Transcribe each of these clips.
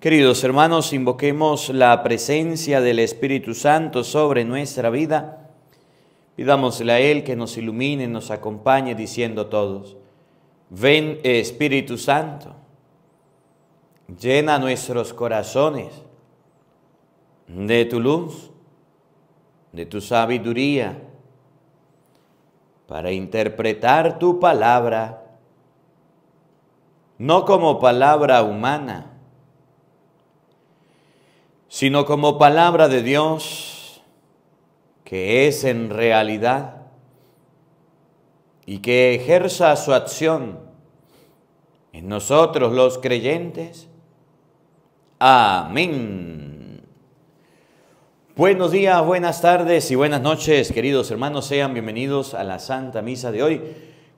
Queridos hermanos, invoquemos la presencia del Espíritu Santo sobre nuestra vida. Pidámosle a Él que nos ilumine, nos acompañe, diciendo todos, ven Espíritu Santo, llena nuestros corazones de tu luz, de tu sabiduría, para interpretar tu palabra, no como palabra humana, sino como palabra de Dios, que es en realidad y que ejerza su acción en nosotros los creyentes. Amén. Buenos días, buenas tardes y buenas noches, queridos hermanos, sean bienvenidos a la Santa Misa de hoy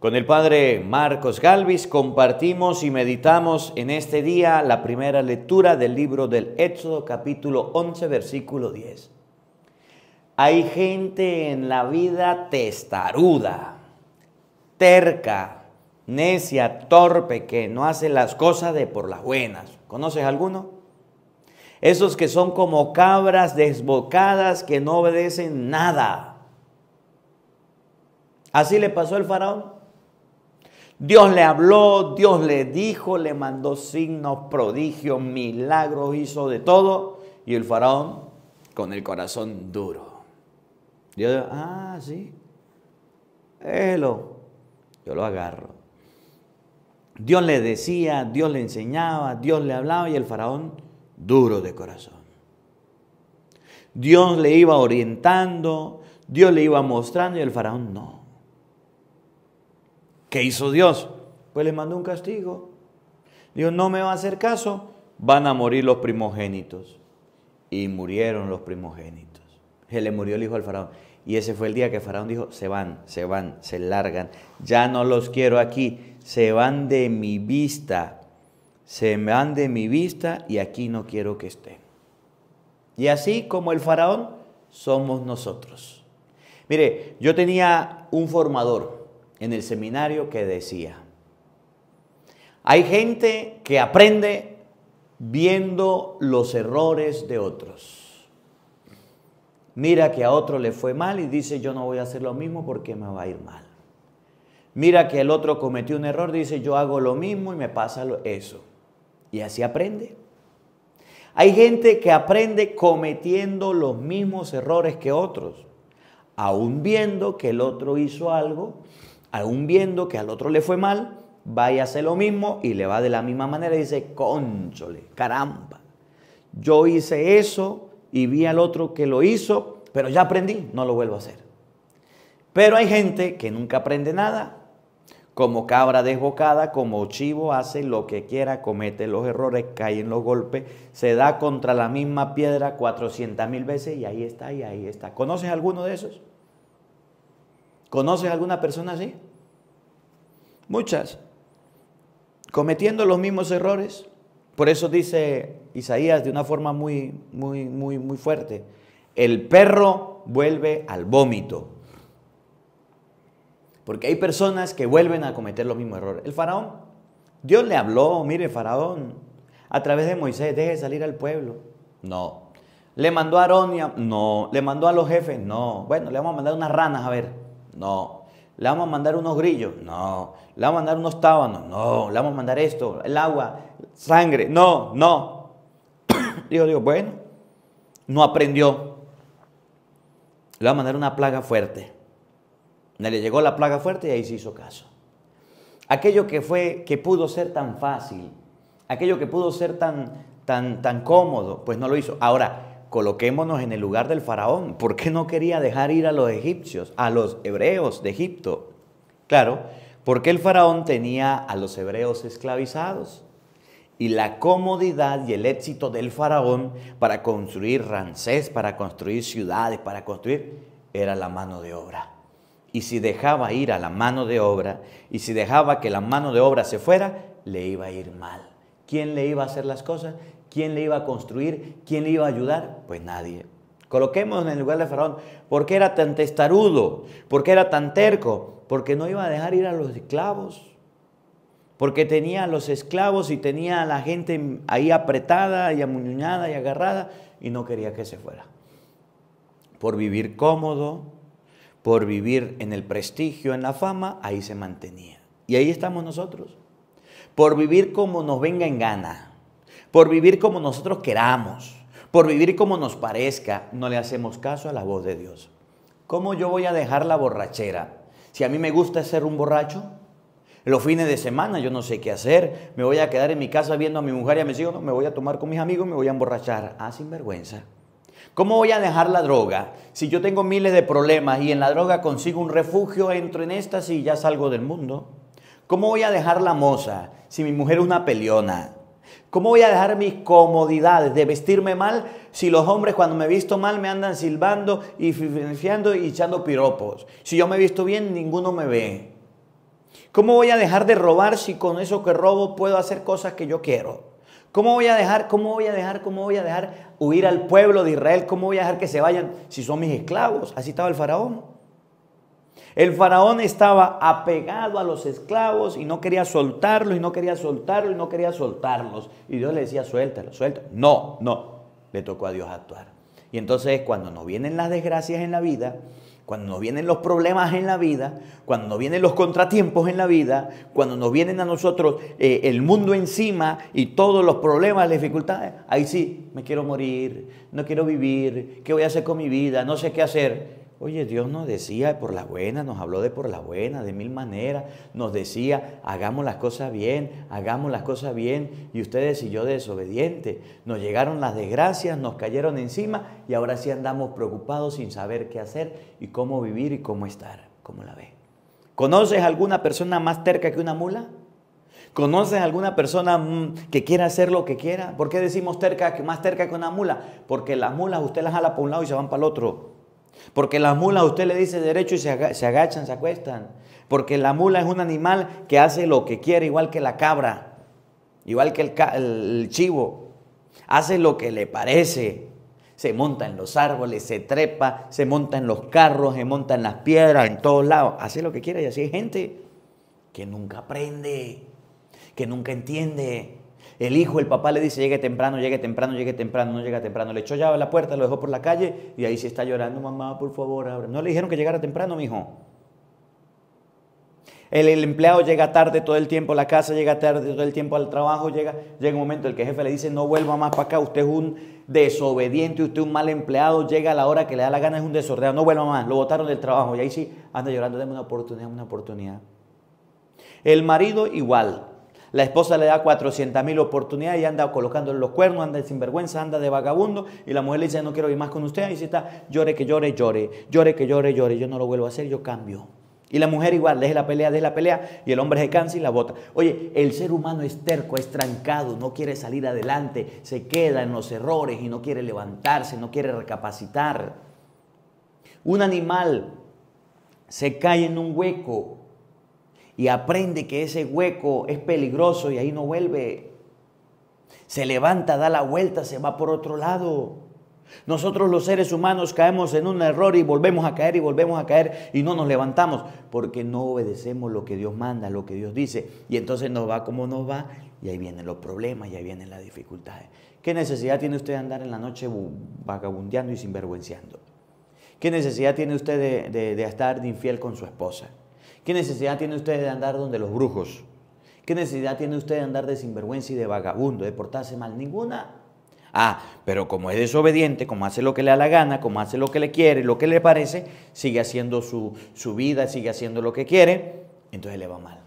con el Padre Marcos Galvis compartimos y meditamos en este día la primera lectura del libro del Éxodo capítulo 11 versículo 10. Hay gente en la vida testaruda, terca, necia, torpe, que no hace las cosas de por las buenas. ¿Conoces alguno? Esos que son como cabras desbocadas que no obedecen nada. Así le pasó al faraón. Dios le habló, Dios le dijo, le mandó signos, prodigios, milagros, hizo de todo. Y el faraón con el corazón duro. Dios, ah, sí, Élo. Yo lo agarro. Dios le decía, Dios le enseñaba, Dios le hablaba y el faraón duro de corazón. Dios le iba orientando, Dios le iba mostrando y el faraón no. ¿Qué hizo Dios? Pues le mandó un castigo. Dios no me va a hacer caso, van a morir los primogénitos. Y murieron los primogénitos. Se le murió el hijo al faraón. Y ese fue el día que Faraón dijo, se van, se van, se largan, ya no los quiero aquí, se van de mi vista, se van de mi vista y aquí no quiero que estén. Y así como el Faraón, somos nosotros. Mire, yo tenía un formador, en el seminario que decía, hay gente que aprende viendo los errores de otros. Mira que a otro le fue mal y dice yo no voy a hacer lo mismo porque me va a ir mal. Mira que el otro cometió un error, dice yo hago lo mismo y me pasa eso. Y así aprende. Hay gente que aprende cometiendo los mismos errores que otros, aun viendo que el otro hizo algo aún viendo que al otro le fue mal, va y hace lo mismo y le va de la misma manera y dice, cónchole, caramba, yo hice eso y vi al otro que lo hizo, pero ya aprendí, no lo vuelvo a hacer. Pero hay gente que nunca aprende nada, como cabra desbocada, como chivo, hace lo que quiera, comete los errores, cae en los golpes, se da contra la misma piedra 400 mil veces y ahí está, y ahí está. ¿Conoces alguno de esos? ¿Conoces alguna persona así? Muchas. Cometiendo los mismos errores. Por eso dice Isaías de una forma muy, muy, muy, muy fuerte. El perro vuelve al vómito. Porque hay personas que vuelven a cometer los mismos errores. El faraón, Dios le habló, mire, faraón, a través de Moisés, deje salir al pueblo. No. Le mandó a Aronia, no. Le mandó a los jefes, no. Bueno, le vamos a mandar unas ranas a ver. No. Le vamos a mandar unos grillos. No. Le vamos a mandar unos tábanos. No. Le vamos a mandar esto. El agua. Sangre. No. No. dijo digo, bueno. No aprendió. Le va a mandar una plaga fuerte. Le llegó la plaga fuerte y ahí se hizo caso. Aquello que fue, que pudo ser tan fácil, aquello que pudo ser tan, tan, tan cómodo, pues no lo hizo. Ahora, coloquémonos en el lugar del faraón. ¿Por qué no quería dejar ir a los egipcios, a los hebreos de Egipto? Claro, porque el faraón tenía a los hebreos esclavizados. Y la comodidad y el éxito del faraón para construir rancés, para construir ciudades, para construir, era la mano de obra. Y si dejaba ir a la mano de obra, y si dejaba que la mano de obra se fuera, le iba a ir mal. ¿Quién le iba a hacer las cosas? ¿Quién le iba a construir? ¿Quién le iba a ayudar? Pues nadie. Coloquemos en el lugar de Faraón. ¿Por qué era tan testarudo? ¿Por qué era tan terco? Porque no iba a dejar ir a los esclavos. Porque tenía a los esclavos y tenía a la gente ahí apretada y amuñuñada y agarrada y no quería que se fuera. Por vivir cómodo, por vivir en el prestigio, en la fama, ahí se mantenía. Y ahí estamos nosotros. Por vivir como nos venga en gana por vivir como nosotros queramos, por vivir como nos parezca, no le hacemos caso a la voz de Dios. ¿Cómo yo voy a dejar la borrachera? Si a mí me gusta ser un borracho, los fines de semana yo no sé qué hacer, me voy a quedar en mi casa viendo a mi mujer y a sigo, no, me voy a tomar con mis amigos, y me voy a emborrachar. Ah, sinvergüenza. vergüenza. ¿Cómo voy a dejar la droga? Si yo tengo miles de problemas y en la droga consigo un refugio, entro en éxtasis y ya salgo del mundo. ¿Cómo voy a dejar la moza si mi mujer es una peleona? ¿Cómo voy a dejar mis comodidades de vestirme mal si los hombres cuando me visto mal me andan silbando y financiando y echando piropos? Si yo me visto bien, ninguno me ve. ¿Cómo voy a dejar de robar si con eso que robo puedo hacer cosas que yo quiero? ¿Cómo voy a dejar, cómo voy a dejar, cómo voy a dejar huir al pueblo de Israel? ¿Cómo voy a dejar que se vayan si son mis esclavos? Así estaba el faraón. El faraón estaba apegado a los esclavos y no quería soltarlos y no quería soltarlos y no quería soltarlos. Y Dios le decía, suéltalo, suéltalo. No, no. Le tocó a Dios actuar. Y entonces cuando nos vienen las desgracias en la vida, cuando nos vienen los problemas en la vida, cuando nos vienen los contratiempos en la vida, cuando nos vienen a nosotros eh, el mundo encima y todos los problemas, las dificultades, ahí sí, me quiero morir, no quiero vivir, ¿qué voy a hacer con mi vida? No sé qué hacer. Oye, Dios nos decía por la buena, nos habló de por la buena, de mil maneras, nos decía, hagamos las cosas bien, hagamos las cosas bien, y ustedes y yo desobedientes, Nos llegaron las desgracias, nos cayeron encima y ahora sí andamos preocupados sin saber qué hacer y cómo vivir y cómo estar, como la ve. ¿Conoces alguna persona más terca que una mula? ¿Conoces alguna persona mm, que quiera hacer lo que quiera? ¿Por qué decimos terca, más terca que una mula? Porque las mulas usted las jala para un lado y se van para el otro. Porque las mulas usted le dice derecho y se, agachan, se acuestan. Porque la mula es un animal que hace lo que quiere, igual que la cabra, igual que el, el chivo. Hace lo que le parece. Se monta en los árboles, se trepa, se monta en los carros, se monta en las piedras, en todos lados. Hace lo que quiere y así hay gente que nunca aprende, que nunca entiende, el hijo, el papá le dice, llegue temprano, llegue temprano, llegue temprano, no llega temprano. Le echó llave a la puerta, lo dejó por la calle y ahí sí está llorando, mamá, por favor, abre. No le dijeron que llegara temprano, mi hijo. El, empleado llega tarde todo el tiempo a la casa, llega tarde todo el tiempo al trabajo, llega, llega un momento en el que el jefe le dice, no vuelva más para acá, usted es un desobediente, usted es un mal empleado, llega a la hora que le da la gana, es un desordenado, no vuelva más, lo botaron del trabajo y ahí sí anda llorando, déme una oportunidad, una oportunidad. El marido igual, la esposa le da 400 mil oportunidades y anda colocando los cuernos, anda de sinvergüenza, anda de vagabundo. Y la mujer le dice, no quiero ir más con usted. Y si está, llore que llore, llore, llore que llore, llore. Yo no lo vuelvo a hacer, yo cambio. Y la mujer igual, deje la pelea, deje la pelea, y el hombre se cansa y la bota. Oye, el ser humano es terco, es trancado, no quiere salir adelante, se queda en los errores y no quiere levantarse, no quiere recapacitar. Un animal se cae en un hueco, y aprende que ese hueco es peligroso y ahí no vuelve. Se levanta, da la vuelta, se va por otro lado. Nosotros los seres humanos caemos en un error y volvemos a caer y volvemos a caer y no nos levantamos porque no obedecemos lo que Dios manda, lo que Dios dice. Y entonces nos va como nos va y ahí vienen los problemas y ahí vienen las dificultades. ¿Qué necesidad tiene usted de andar en la noche vagabundeando y sinvergüenciando? ¿Qué necesidad tiene usted de, de estar de infiel con su esposa? ¿Qué necesidad tiene usted de andar donde los brujos? ¿Qué necesidad tiene usted de andar de sinvergüenza y de vagabundo, de portarse mal? Ninguna. Ah, pero como es desobediente, como hace lo que le da la gana, como hace lo que le quiere, lo que le parece, sigue haciendo su, vida, sigue haciendo lo que quiere, entonces le va mal.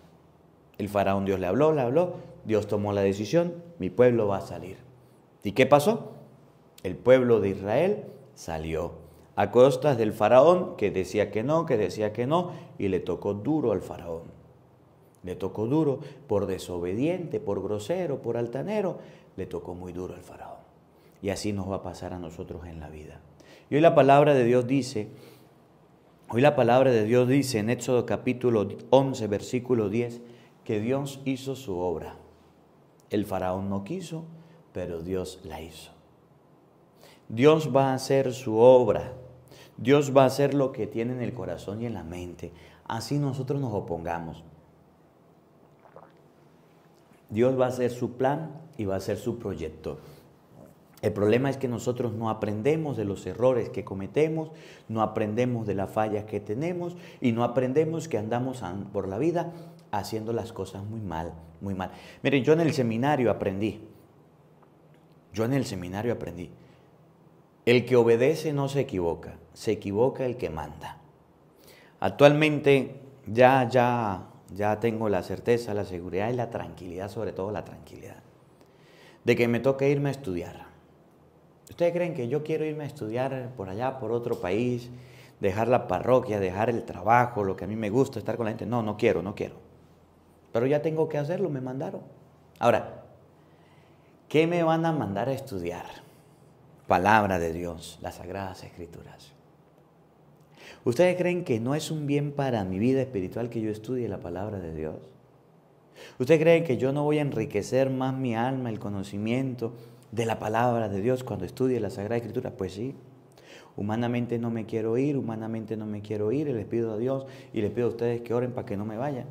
El faraón Dios le habló, le habló, Dios tomó la decisión, mi pueblo va a salir. ¿Y qué pasó? El pueblo de Israel salió a costas del faraón, que decía que no, que decía que no, y le tocó duro al faraón. Le tocó duro por desobediente, por grosero, por altanero, le tocó muy duro al faraón. Y así nos va a pasar a nosotros en la vida. Y hoy la palabra de Dios dice, hoy la palabra de Dios dice en Éxodo capítulo 11, versículo 10, que Dios hizo su obra. El faraón no quiso, pero Dios la hizo. Dios va a hacer su obra Dios va a hacer lo que tiene en el corazón y en la mente. Así nosotros nos opongamos. Dios va a hacer su plan y va a hacer su proyecto. El problema es que nosotros no aprendemos de los errores que cometemos, no aprendemos de las fallas que tenemos y no aprendemos que andamos por la vida haciendo las cosas muy mal, muy mal. Miren, yo en el seminario aprendí. Yo en el seminario aprendí. El que obedece no se equivoca, se equivoca el que manda. Actualmente ya, ya, ya tengo la certeza, la seguridad y la tranquilidad, sobre todo la tranquilidad, de que me toca irme a estudiar. ¿Ustedes creen que yo quiero irme a estudiar por allá, por otro país, dejar la parroquia, dejar el trabajo, lo que a mí me gusta, estar con la gente? No, no quiero, no quiero. Pero ya tengo que hacerlo, me mandaron. Ahora, ¿qué me van a mandar a estudiar? palabra de Dios, las sagradas escrituras. ¿Ustedes creen que no es un bien para mi vida espiritual que yo estudie la palabra de Dios? ¿Ustedes creen que yo no voy a enriquecer más mi alma, el conocimiento de la palabra de Dios cuando estudie la Sagrada Escritura? Pues sí. Humanamente no me quiero ir, humanamente no me quiero ir, y les pido a Dios y les pido a ustedes que oren para que no me vaya.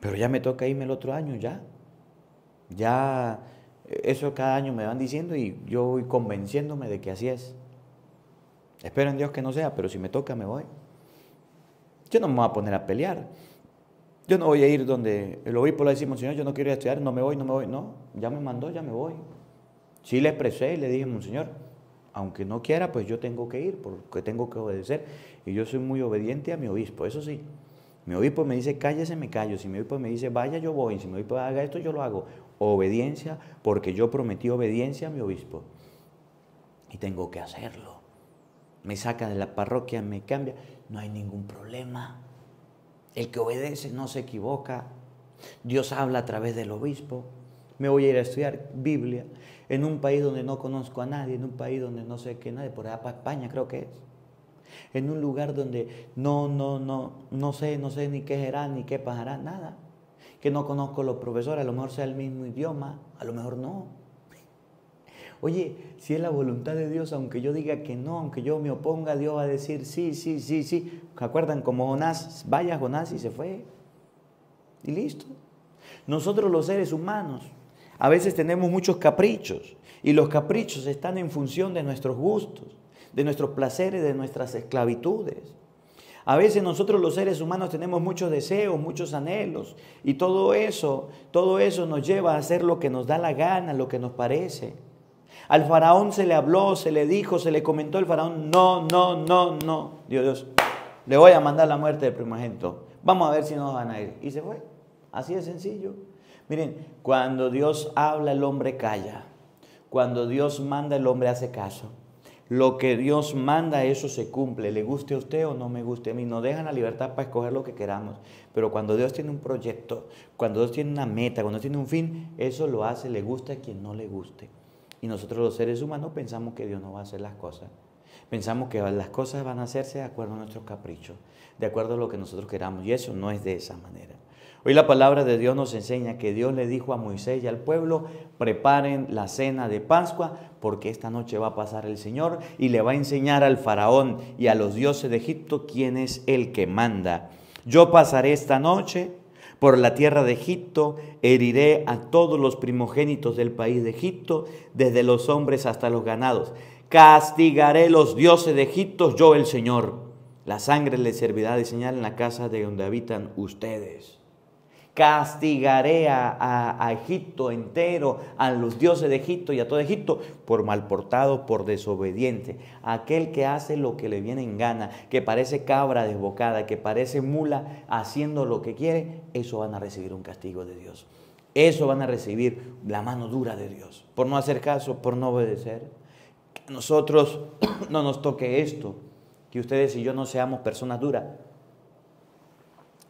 Pero ya me toca irme el otro año, ya. Ya eso cada año me van diciendo y yo voy convenciéndome de que así es. Espero en Dios que no sea, pero si me toca me voy. Yo no me voy a poner a pelear. Yo no voy a ir donde el obispo le decimos, Señor, yo no quiero ir a estudiar, no me voy, no me voy. No, ya me mandó, ya me voy. Sí le expresé y le dije, Monseñor, aunque no quiera, pues yo tengo que ir porque tengo que obedecer. Y yo soy muy obediente a mi obispo, eso sí. Mi obispo me dice, cállese, me callo. Si mi obispo me dice, vaya, yo voy. Si mi obispo haga esto, yo lo hago obediencia, porque yo prometí obediencia a mi obispo y tengo que hacerlo. Me saca de la parroquia, me cambia, no hay ningún problema. El que obedece no se equivoca. Dios habla a través del obispo. Me voy a ir a estudiar Biblia en un país donde no conozco a nadie, en un país donde no sé qué nadie, por allá para España creo que es. En un lugar donde no, no, no, no sé, no sé ni qué será, ni qué pasará, nada que no conozco los profesores, a lo mejor sea el mismo idioma, a lo mejor no. Oye, si es la voluntad de Dios, aunque yo diga que no, aunque yo me oponga, Dios va a decir sí, sí, sí, sí. ¿Se acuerdan? Como Jonás, vaya Jonás y se fue. Y listo. Nosotros los seres humanos a veces tenemos muchos caprichos y los caprichos están en función de nuestros gustos, de nuestros placeres, de nuestras esclavitudes. A veces nosotros los seres humanos tenemos muchos deseos, muchos anhelos y todo eso, todo eso nos lleva a hacer lo que nos da la gana, lo que nos parece. Al faraón se le habló, se le dijo, se le comentó el faraón, no, no, no, no. Dios, Dios, le voy a mandar la muerte del primogénito. Vamos a ver si nos van a ir. Y se fue. Así de sencillo. Miren, cuando Dios habla, el hombre calla. Cuando Dios manda, el hombre hace caso lo que Dios manda, eso se cumple, le guste a usted o no me guste a mí, nos dejan la libertad para escoger lo que queramos, pero cuando Dios tiene un proyecto, cuando Dios tiene una meta, cuando Dios tiene un fin, eso lo hace, le gusta a quien no le guste. Y nosotros los seres humanos pensamos que Dios no va a hacer las cosas. Pensamos que las cosas van a hacerse de acuerdo a nuestros caprichos, de acuerdo a lo que nosotros queramos, y eso no es de esa manera. Hoy la palabra de Dios nos enseña que Dios le dijo a Moisés y al pueblo, preparen la cena de Pascua porque esta noche va a pasar el Señor y le va a enseñar al faraón y a los dioses de Egipto quién es el que manda. Yo pasaré esta noche por la tierra de Egipto, heriré a todos los primogénitos del país de Egipto, desde los hombres hasta los ganados. Castigaré los dioses de Egipto, yo el Señor. La sangre les servirá de señal en la casa de donde habitan ustedes. Castigaré a, Egipto entero, a los dioses de Egipto y a todo Egipto, por malportado, por desobediente. Aquel que hace lo que le viene en gana, que parece cabra desbocada, que parece mula haciendo lo que quiere, eso van a recibir un castigo de Dios. Eso van a recibir la mano dura de Dios, por no hacer caso, por no obedecer. a nosotros no nos toque esto, que ustedes y yo no seamos personas duras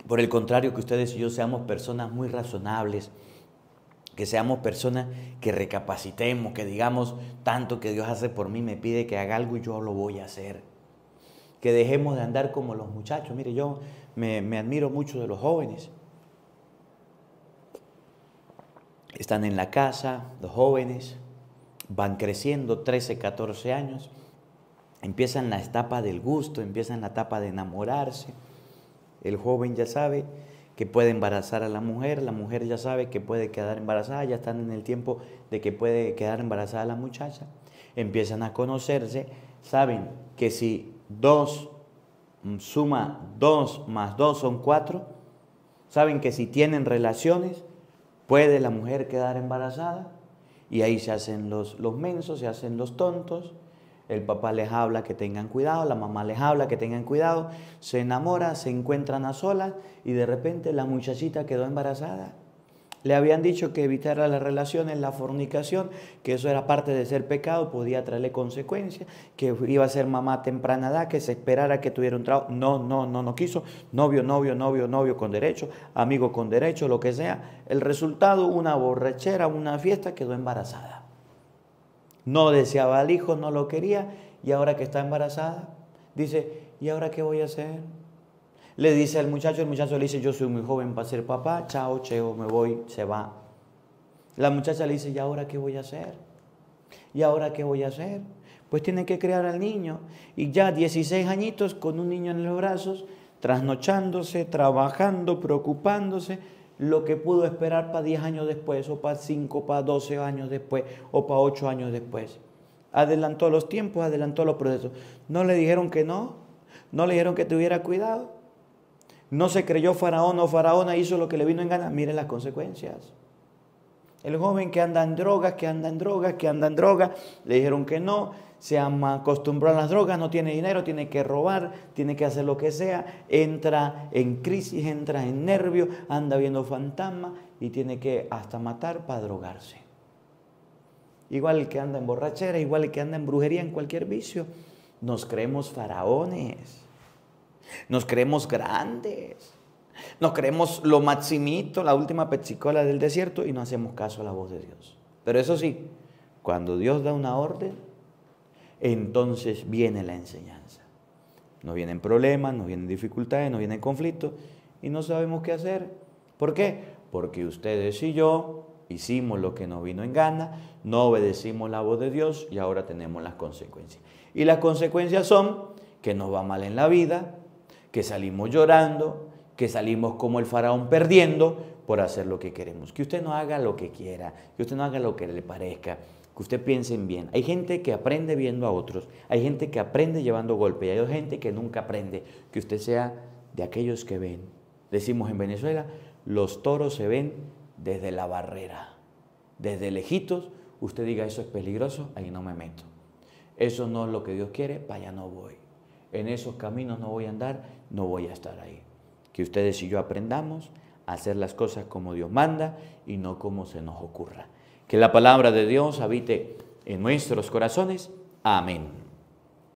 por el contrario, que ustedes y yo seamos personas muy razonables, que seamos personas que recapacitemos, que digamos, tanto que Dios hace por mí, me pide que haga algo y yo lo voy a hacer. Que dejemos de andar como los muchachos. Mire, yo me, admiro mucho de los jóvenes. Están en la casa, los jóvenes, van creciendo, 13, 14 años, empiezan la etapa del gusto, empiezan la etapa de enamorarse el joven ya sabe que puede embarazar a la mujer, la mujer ya sabe que puede quedar embarazada, ya están en el tiempo de que puede quedar embarazada la muchacha. Empiezan a conocerse, saben que si dos suma dos más dos son cuatro, saben que si tienen relaciones, puede la mujer quedar embarazada y ahí se hacen los, los mensos, se hacen los tontos el papá les habla que tengan cuidado, la mamá les habla que tengan cuidado, se enamora, se encuentran a solas y de repente la muchachita quedó embarazada. Le habían dicho que evitara las relaciones, la fornicación, que eso era parte de ser pecado, podía traerle consecuencias, que iba a ser mamá a temprana edad, que se esperara que tuviera un trabajo. No, no, no, no quiso. Novio, novio, novio, novio con derecho, amigo con derecho, lo que sea. El resultado, una borrachera, una fiesta, quedó embarazada. No deseaba al hijo, no lo quería y ahora que está embarazada, dice, ¿y ahora qué voy a hacer? Le dice al muchacho, el muchacho le dice, yo soy muy joven para ser papá, chao, cheo, me voy, se va. La muchacha le dice, ¿y ahora qué voy a hacer? ¿Y ahora qué voy a hacer? Pues tiene que crear al niño. Y ya 16 añitos con un niño en los brazos, trasnochándose, trabajando, preocupándose lo que pudo esperar para 10 años después, o para 5, para 12 años después, o para 8 años después. Adelantó los tiempos, adelantó los procesos. No le dijeron que no, no le dijeron que tuviera cuidado. No se creyó faraón o faraona, hizo lo que le vino en gana. Miren las consecuencias. El joven que anda en drogas, que anda en drogas, que anda en drogas, le dijeron que no, se acostumbró a las drogas, no tiene dinero, tiene que robar, tiene que hacer lo que sea, entra en crisis, entra en nervio, anda viendo fantasmas y tiene que hasta matar para drogarse. Igual que anda en borrachera, igual que anda en brujería, en cualquier vicio, nos creemos faraones, nos creemos grandes, nos creemos lo maximito, la última pechicola del desierto y no hacemos caso a la voz de Dios. Pero eso sí, cuando Dios da una orden, entonces viene la enseñanza. Nos vienen problemas, nos vienen dificultades, nos vienen conflictos y no sabemos qué hacer. ¿Por qué? Porque ustedes y yo hicimos lo que nos vino en gana, no obedecimos la voz de Dios y ahora tenemos las consecuencias. Y las consecuencias son que nos va mal en la vida, que salimos llorando, que salimos como el faraón perdiendo, por hacer lo que queremos. Que usted no haga lo que quiera, que usted no haga lo que le parezca, que usted piense en bien. Hay gente que aprende viendo a otros, hay gente que aprende llevando golpe y hay gente que nunca aprende. Que usted sea de aquellos que ven. Decimos en Venezuela, los toros se ven desde la barrera, desde lejitos. Usted diga, eso es peligroso, ahí no me meto. Eso no es lo que Dios quiere, para allá no voy. En esos caminos no voy a andar, no voy a estar ahí. Que ustedes y yo aprendamos hacer las cosas como Dios manda y no como se nos ocurra. Que la palabra de Dios habite en nuestros corazones. Amén.